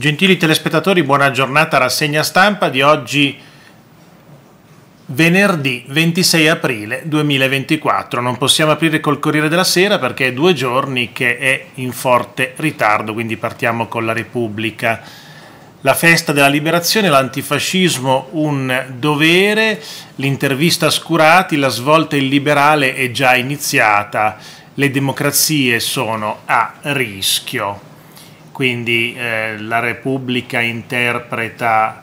Gentili telespettatori, buona giornata rassegna stampa di oggi venerdì 26 aprile 2024. Non possiamo aprire col Corriere della Sera perché è due giorni che è in forte ritardo, quindi partiamo con la Repubblica. La festa della liberazione, l'antifascismo un dovere, l'intervista a Scurati, la svolta illiberale è già iniziata, le democrazie sono a rischio quindi eh, la Repubblica interpreta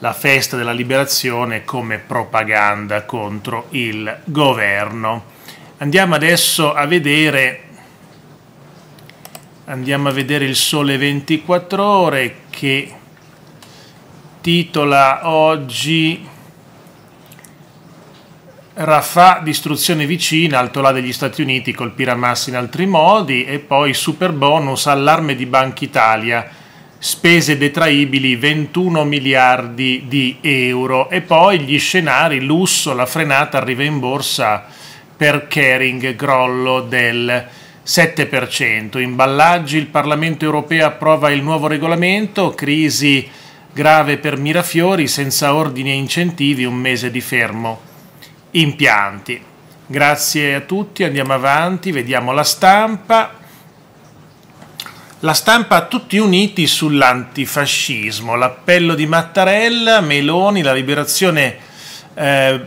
la festa della liberazione come propaganda contro il governo. Andiamo adesso a vedere, andiamo a vedere il Sole 24 ore che titola oggi Rafah distruzione vicina, altolà degli Stati Uniti, colpirà Hamas in altri modi e poi super bonus, allarme di Banca Italia, spese detraibili 21 miliardi di euro e poi gli scenari, lusso, la frenata arriva in borsa per Kering, crollo del 7%. Imballaggi, il Parlamento europeo approva il nuovo regolamento, crisi grave per Mirafiori, senza ordini e incentivi, un mese di fermo impianti. Grazie a tutti, andiamo avanti, vediamo la stampa. La stampa tutti uniti sull'antifascismo, l'appello di Mattarella, Meloni, la liberazione eh,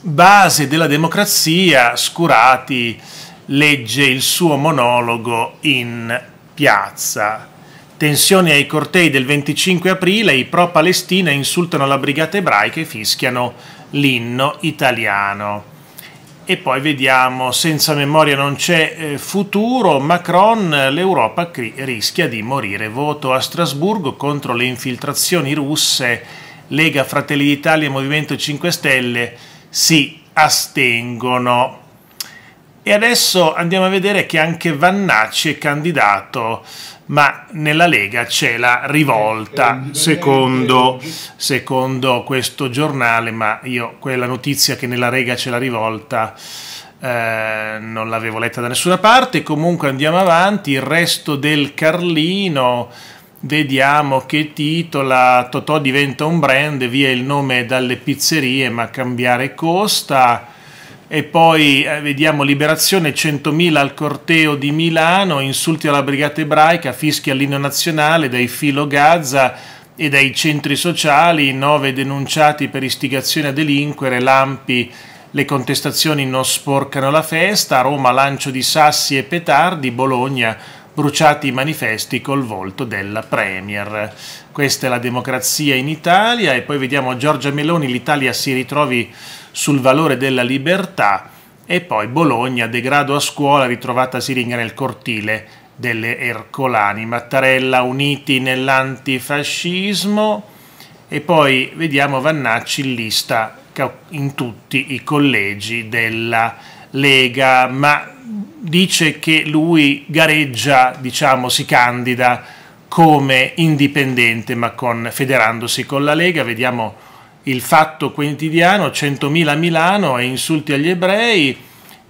base della democrazia, Scurati legge il suo monologo in piazza. Tensioni ai cortei del 25 aprile, i pro-Palestina insultano la brigata ebraica e fischiano l'inno italiano. E poi vediamo, senza memoria non c'è eh, futuro, Macron, l'Europa rischia di morire. Voto a Strasburgo contro le infiltrazioni russe, Lega, Fratelli d'Italia e Movimento 5 Stelle si astengono. E adesso andiamo a vedere che anche Vannacci è candidato ma nella Lega c'è la rivolta, secondo, secondo questo giornale, ma io quella notizia che nella Lega c'è la rivolta... Eh, non l'avevo letta da nessuna parte. Comunque andiamo avanti. Il resto del Carlino. Vediamo che titola Totò diventa un brand, via il nome dalle pizzerie, ma cambiare costa e poi eh, vediamo liberazione 100.000 al corteo di Milano, insulti alla brigata ebraica, fischi all'inno nazionale dai filo Gaza e dai centri sociali, nove denunciati per istigazione a delinquere, lampi, le contestazioni non sporcano la festa, Roma lancio di sassi e petardi, Bologna bruciati i manifesti col volto della Premier. Questa è la democrazia in Italia e poi vediamo Giorgia Meloni, l'Italia si ritrovi sul valore della libertà e poi Bologna, degrado a scuola, ritrovata siringa nel cortile delle Ercolani, Mattarella uniti nell'antifascismo e poi vediamo Vannacci in lista in tutti i collegi della Lega, ma dice che lui gareggia, diciamo, si candida come indipendente, ma con, federandosi con la Lega. Vediamo il fatto quotidiano, 100.000 a Milano e insulti agli ebrei.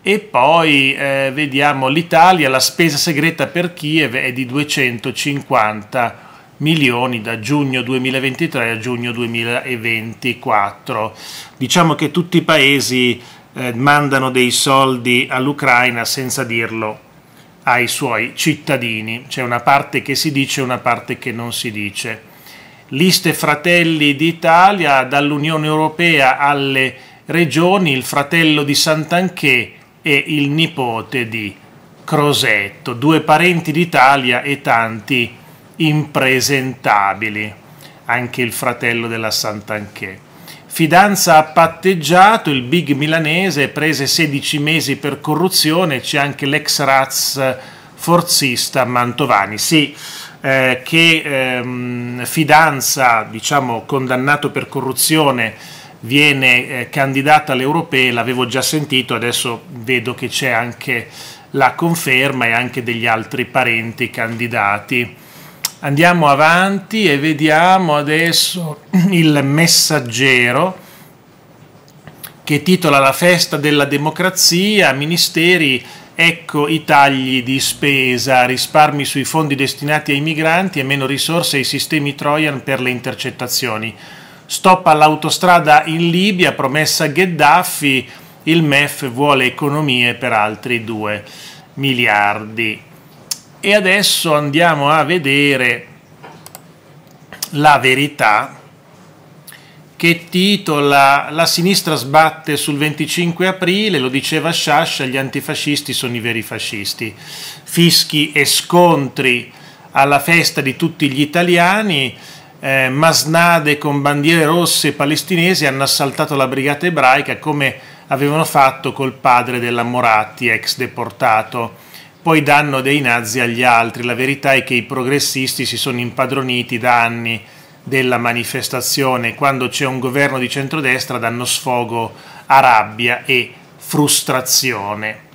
E poi eh, vediamo l'Italia, la spesa segreta per Kiev è di 250 milioni da giugno 2023 a giugno 2024. Diciamo che tutti i paesi eh, mandano dei soldi all'Ucraina senza dirlo ai suoi cittadini. C'è una parte che si dice e una parte che non si dice. Liste Fratelli d'Italia, dall'Unione Europea alle regioni, il fratello di Sant'Anché e il nipote di Crosetto, due parenti d'Italia e tanti impresentabili, anche il fratello della Sant'Anché. Fidanza ha patteggiato, il big milanese prese 16 mesi per corruzione, c'è anche l'ex Raz forzista Mantovani. Sì, eh, che ehm, Fidanza, diciamo condannato per corruzione, viene eh, candidata alle europee, l'avevo già sentito, adesso vedo che c'è anche la conferma e anche degli altri parenti candidati Andiamo avanti e vediamo adesso il messaggero che titola La festa della democrazia, ministeri, ecco i tagli di spesa, risparmi sui fondi destinati ai migranti e meno risorse ai sistemi Trojan per le intercettazioni. Stop all'autostrada in Libia, promessa Gheddafi, il MEF vuole economie per altri 2 miliardi e adesso andiamo a vedere la verità che titola La sinistra sbatte sul 25 aprile, lo diceva Sciascia, gli antifascisti sono i veri fascisti. Fischi e scontri alla festa di tutti gli italiani, eh, masnade con bandiere rosse palestinesi hanno assaltato la brigata ebraica come avevano fatto col padre della Moratti, ex deportato poi danno dei nazi agli altri. La verità è che i progressisti si sono impadroniti da anni della manifestazione. Quando c'è un governo di centrodestra danno sfogo a rabbia e frustrazione.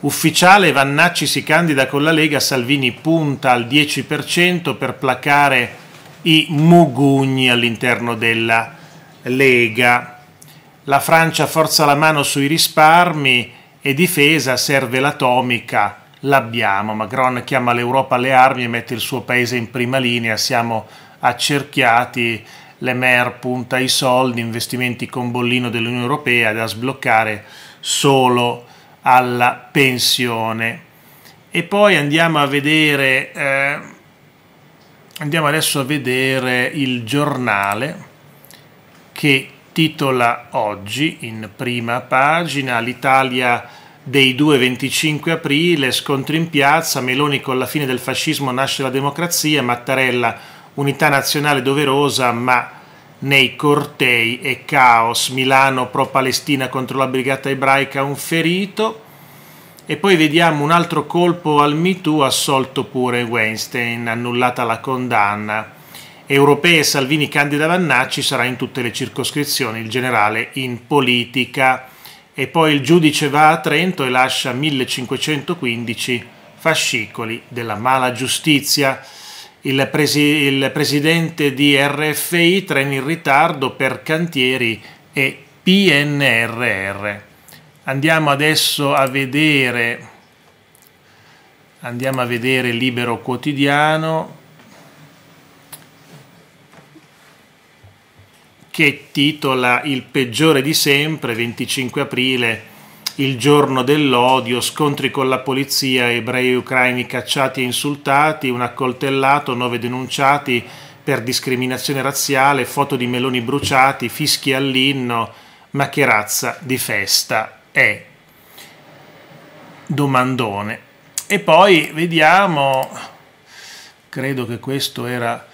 Ufficiale Vannacci si candida con la Lega, Salvini punta al 10% per placare i mugugni all'interno della Lega. La Francia forza la mano sui risparmi e difesa serve l'atomica l'abbiamo. Macron chiama l'Europa alle armi e mette il suo paese in prima linea, siamo accerchiati, le MER punta i soldi, investimenti con bollino dell'Unione Europea da sbloccare solo alla pensione. E poi andiamo a vedere, eh, andiamo adesso a vedere il giornale che titola oggi in prima pagina l'Italia dei 2-25 aprile, scontri in piazza, Meloni con la fine del fascismo nasce la democrazia, Mattarella unità nazionale doverosa ma nei cortei e caos, Milano pro Palestina contro la brigata ebraica un ferito e poi vediamo un altro colpo al MeToo assolto pure Weinstein, annullata la condanna. Europee Salvini candida Vannacci sarà in tutte le circoscrizioni, il generale in politica e poi il giudice va a Trento e lascia 1515 fascicoli della mala giustizia. Il, presi il presidente di RFI treni in ritardo per cantieri e PNRR. Andiamo adesso a vedere, andiamo a vedere Libero Quotidiano, che titola Il peggiore di sempre, 25 aprile, il giorno dell'odio, scontri con la polizia, ebrei e ucraini cacciati e insultati, un accoltellato, nove denunciati per discriminazione razziale, foto di meloni bruciati, fischi all'inno, ma che razza di festa è? Domandone. E poi vediamo, credo che questo era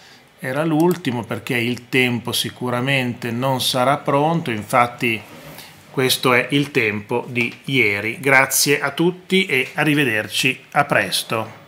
era l'ultimo perché il tempo sicuramente non sarà pronto, infatti questo è il tempo di ieri. Grazie a tutti e arrivederci a presto.